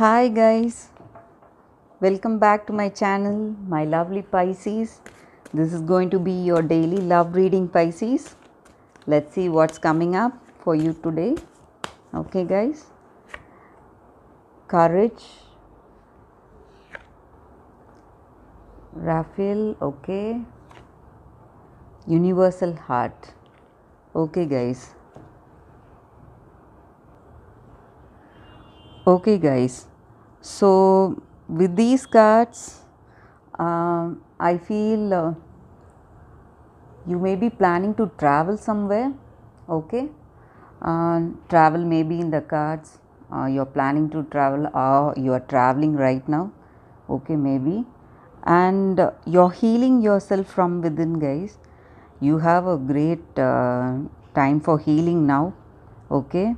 Hi guys, welcome back to my channel, my lovely Pisces. This is going to be your daily love reading, Pisces. Let's see what's coming up for you today. Okay, guys. Courage. Raphael, okay. Universal Heart. Okay, guys. Okay, guys so, with these cards, uh, I feel uh, you may be planning to travel somewhere, okay? Uh, travel may be in the cards, uh, you are planning to travel or you are traveling right now, okay? Maybe. And you are healing yourself from within, guys. You have a great uh, time for healing now, okay?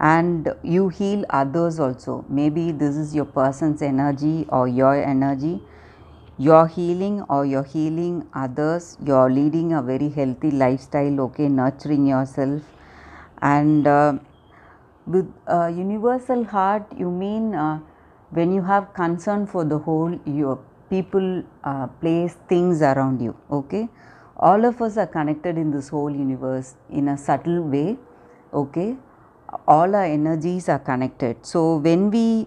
and you heal others also. Maybe this is your person's energy or your energy. You're healing or you're healing others. You're leading a very healthy lifestyle, okay, nurturing yourself. And uh, with uh, universal heart, you mean uh, when you have concern for the whole, your people, uh, place, things around you, okay. All of us are connected in this whole universe in a subtle way, okay all our energies are connected. So, when we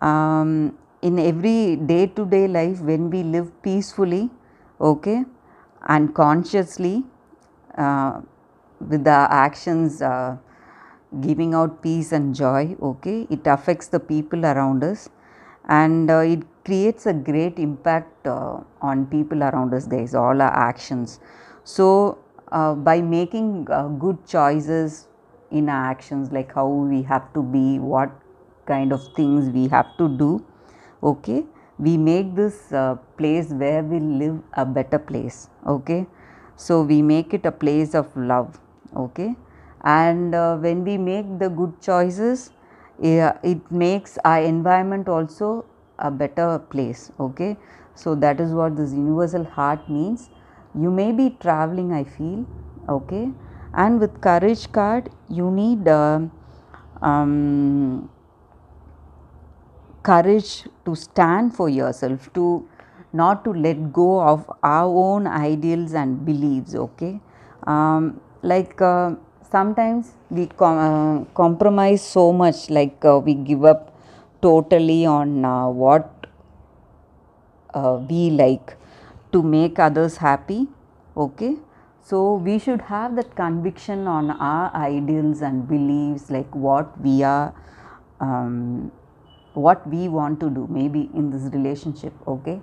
um, in every day to day life, when we live peacefully okay, and consciously uh, with our actions uh, giving out peace and joy, okay, it affects the people around us and uh, it creates a great impact uh, on people around us, there is all our actions. So, uh, by making uh, good choices, in our actions like how we have to be what kind of things we have to do okay we make this uh, place where we live a better place okay so we make it a place of love okay and uh, when we make the good choices yeah, it makes our environment also a better place okay so that is what this universal heart means you may be traveling i feel okay and with courage card you need uh, um, courage to stand for yourself to not to let go of our own ideals and beliefs okay um, like uh, sometimes we com uh, compromise so much like uh, we give up totally on uh, what uh, we like to make others happy okay so we should have that conviction on our ideals and beliefs, like what we are, um, what we want to do, maybe in this relationship. Okay,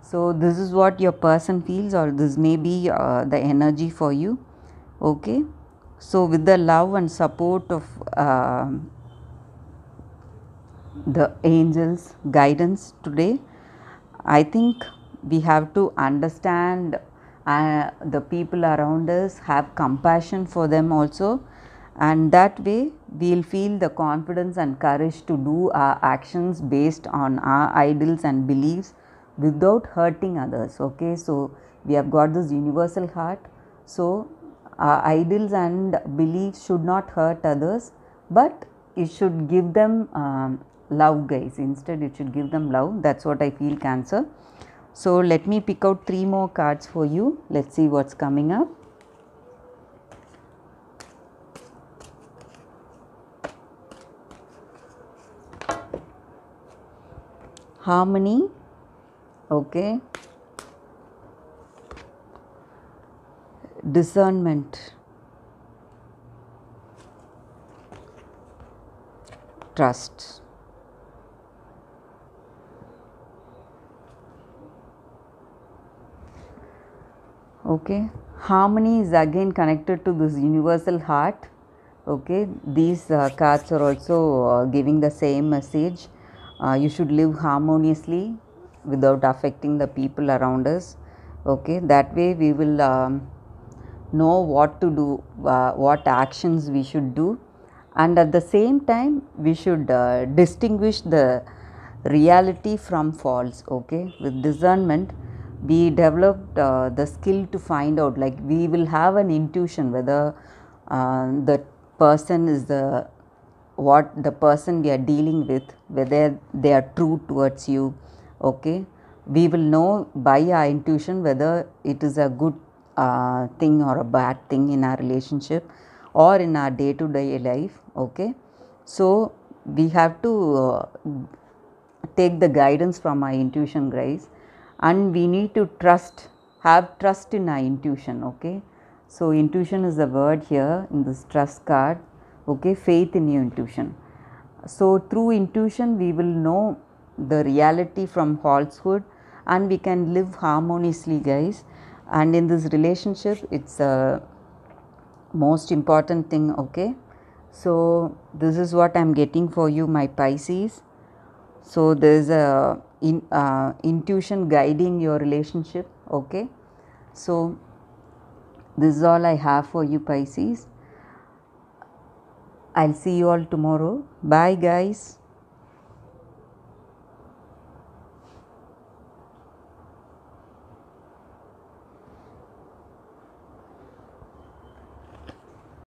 so this is what your person feels, or this may be uh, the energy for you. Okay, so with the love and support of uh, the angels' guidance today, I think we have to understand uh, the people around us have compassion for them also and that way we'll feel the confidence and courage to do our actions based on our ideals and beliefs without hurting others okay so we have got this universal heart so our ideals and beliefs should not hurt others but it should give them um, love guys instead it should give them love that's what i feel cancer so let me pick out three more cards for you. Let's see what's coming up. Harmony, okay. Discernment, trust. okay harmony is again connected to this universal heart okay these uh, cards are also uh, giving the same message uh, you should live harmoniously without affecting the people around us okay that way we will um, know what to do uh, what actions we should do and at the same time we should uh, distinguish the reality from false okay with discernment we developed uh, the skill to find out like we will have an intuition whether uh, the person is the what the person we are dealing with whether they are true towards you okay we will know by our intuition whether it is a good uh, thing or a bad thing in our relationship or in our day to day life okay so we have to uh, take the guidance from our intuition guys and we need to trust have trust in our intuition okay so intuition is the word here in this trust card okay faith in your intuition so through intuition we will know the reality from falsehood and we can live harmoniously guys and in this relationship it's a most important thing okay so this is what i'm getting for you my pisces so there's a in, uh, intuition guiding your relationship okay so this is all i have for you pisces i'll see you all tomorrow bye guys